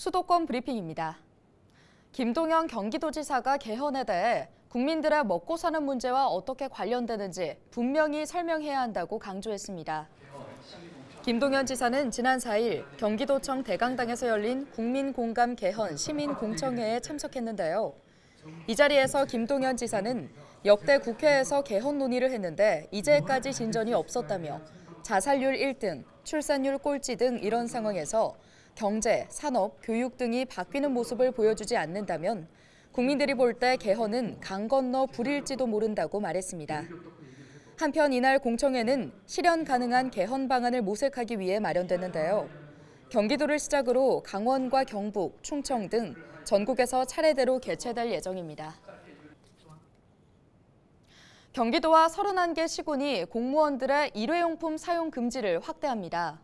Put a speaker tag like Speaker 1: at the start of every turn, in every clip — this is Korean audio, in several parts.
Speaker 1: 수도권 브리핑입니다. 김동현 경기도지사가 개헌에 대해 국민들의 먹고 사는 문제와 어떻게 관련되는지 분명히 설명해야 한다고 강조했습니다. 김동현 지사는 지난 4일 경기도청 대강당에서 열린 국민공감 개헌 시민공청회에 참석했는데요. 이 자리에서 김동현 지사는 역대 국회에서 개헌 논의를 했는데 이제까지 진전이 없었다며 자살률 1등, 출산율 꼴찌 등 이런 상황에서 경제, 산업, 교육 등이 바뀌는 모습을 보여주지 않는다면 국민들이 볼 때 개헌은 강 건너 불일지도 모른다고 말했습니다. 한편 이날 공청회는 실현 가능한 개헌 방안을 모색하기 위해 마련됐는데요. 경기도를 시작으로 강원과 경북, 충청 등 전국에서 차례대로 개최될 예정입니다. 경기도와 31개 시군이 공무원들의 일회용품 사용 금지를 확대합니다.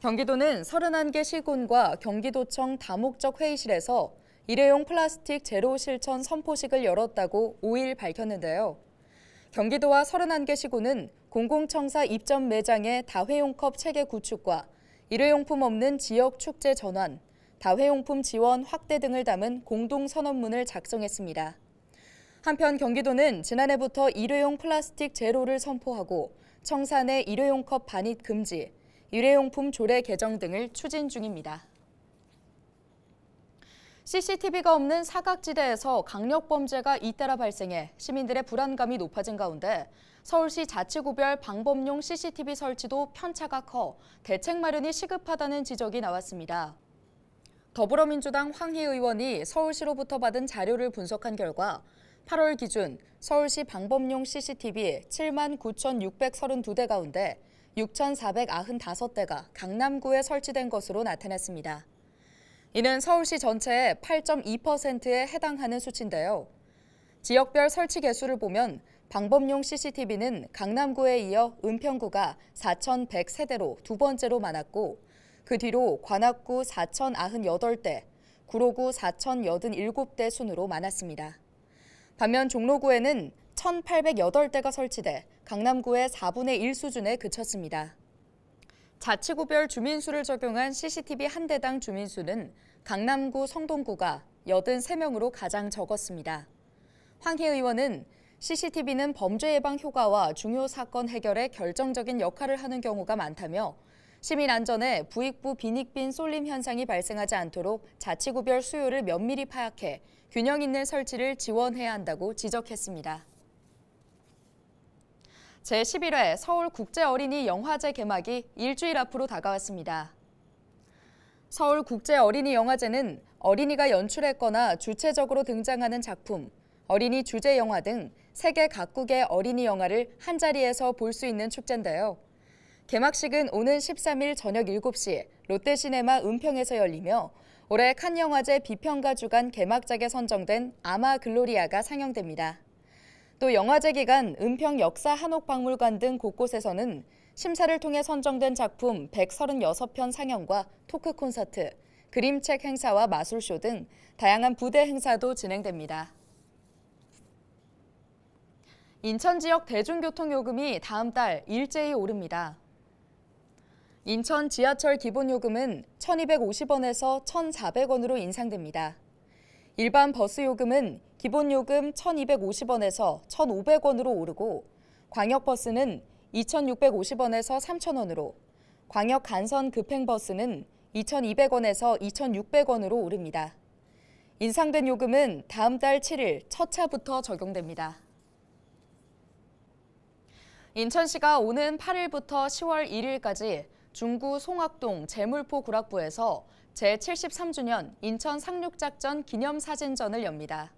Speaker 1: 경기도는 31개 시군과 경기도청 다목적 회의실에서 일회용 플라스틱 제로 실천 선포식을 열었다고 5일 밝혔는데요. 경기도와 31개 시군은 공공청사 입점 매장의 다회용컵 체계 구축과 일회용품 없는 지역 축제 전환, 다회용품 지원 확대 등을 담은 공동선언문을 작성했습니다. 한편 경기도는 지난해부터 일회용 플라스틱 제로를 선포하고 청산의 일회용 컵 반입 금지, 일회용품 조례 개정 등을 추진 중입니다. CCTV가 없는 사각지대에서 강력범죄가 잇따라 발생해 시민들의 불안감이 높아진 가운데 서울시 자치구별 방범용 CCTV 설치도 편차가 커 대책 마련이 시급하다는 지적이 나왔습니다. 더불어민주당 황희 의원이 서울시로부터 받은 자료를 분석한 결과 8월 기준 서울시 방범용 CCTV 7 9,632대 가운데 6,495대가 강남구에 설치된 것으로 나타났습니다. 이는 서울시 전체의 8.2%에 해당하는 수치인데요. 지역별 설치 개수를 보면 방범용 CCTV는 강남구에 이어 은평구가 4 1 0 0세대로두 번째로 많았고 그 뒤로 관악구 4,098대, 구로구 4,087대 순으로 많았습니다. 반면 종로구에는 1,808대가 설치돼 강남구의 4분의 1 수준에 그쳤습니다. 자치구별 주민수를 적용한 CCTV 한 대당 주민수는 강남구 성동구가 83명으로 가장 적었습니다. 황희 의원은 CCTV는 범죄 예방 효과와 중요 사건 해결에 결정적인 역할을 하는 경우가 많다며 시민 안전에 부익부 비익빈 쏠림 현상이 발생하지 않도록 자치구별 수요를 면밀히 파악해 균형 있는 설치를 지원해야 한다고 지적했습니다. 제11회 서울국제어린이영화제 개막이 일주일 앞으로 다가왔습니다. 서울국제어린이영화제는 어린이가 연출했거나 주체적으로 등장하는 작품, 어린이 주제 영화 등 세계 각국의 어린이 영화를 한자리에서 볼 수 있는 축제인데요. 개막식은 오는 13일 저녁 7시 롯데시네마 은평에서 열리며 올해 칸 영화제 비평가 주간 개막작에 선정된 아마 글로리아가 상영됩니다. 또 영화제 기간 은평 역사 한옥박물관 등 곳곳에서는 심사를 통해 선정된 작품 136편 상영과 토크 콘서트, 그림책 행사와 마술쇼 등 다양한 부대 행사도 진행됩니다. 인천 지역 대중교통 요금이 다음 달 일제히 오릅니다. 인천 지하철 기본 요금은 1,250원에서 1,400원으로 인상됩니다. 일반 버스 요금은 기본 요금 1,250원에서 1,500원으로 오르고 광역버스는 2,650원에서 3,000원으로 광역 간선 급행버스는 2,200원에서 2,600원으로 오릅니다. 인상된 요금은 다음 달 7일 첫 차부터 적용됩니다. 인천시가 오는 8일부터 10월 1일까지 중구 송악동 재물포 구락부에서 제73주년 인천 상륙작전 기념사진전을 엽니다.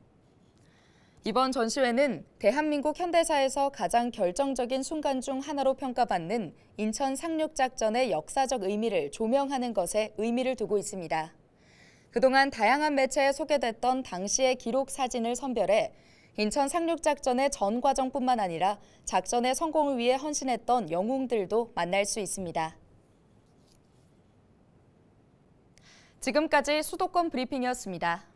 Speaker 1: 이번 전시회는 대한민국 현대사에서 가장 결정적인 순간 중 하나로 평가받는 인천 상륙작전의 역사적 의미를 조명하는 것에 의미를 두고 있습니다. 그동안 다양한 매체에 소개됐던 당시의 기록 사진을 선별해 인천 상륙작전의 전 과정뿐만 아니라 작전의 성공을 위해 헌신했던 영웅들도 만날 수 있습니다. 지금까지 수도권 브리핑이었습니다.